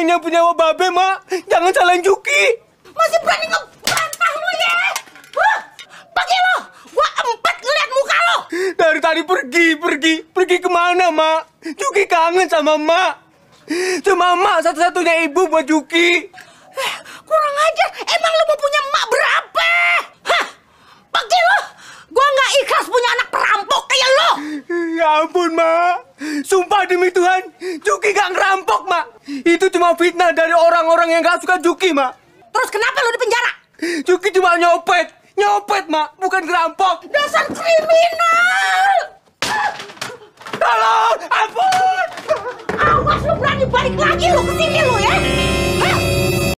yang punya wabah babe, Mak. Jangan salahin Juki. Masih berani ngebantah lu ya? Huh? Pergi lo Gua empat ngeliat muka lo. Dari tadi pergi, pergi. Pergi kemana, Mak? Juki kangen sama Mak. Cuma Mak satu-satunya ibu buat Juki. Eh, kurang ajar. Emang lu mau punya Mak berapa? Hah? Pergi lo Gua nggak ikhlas punya anak perampok kayak lo. Ya ampun, Mak. Sumpah demi Tuhan, Juki gak ngerampok, Mak. Itu cuma fitnah dari orang-orang yang gak suka Juki, Mak. Terus kenapa lo di penjara? Juki cuma nyopet. Nyopet, Mak. Bukan ngerampok. Dasar kriminal! Tolong! Ampun! Awas lo berani balik lagi lo ke sini lo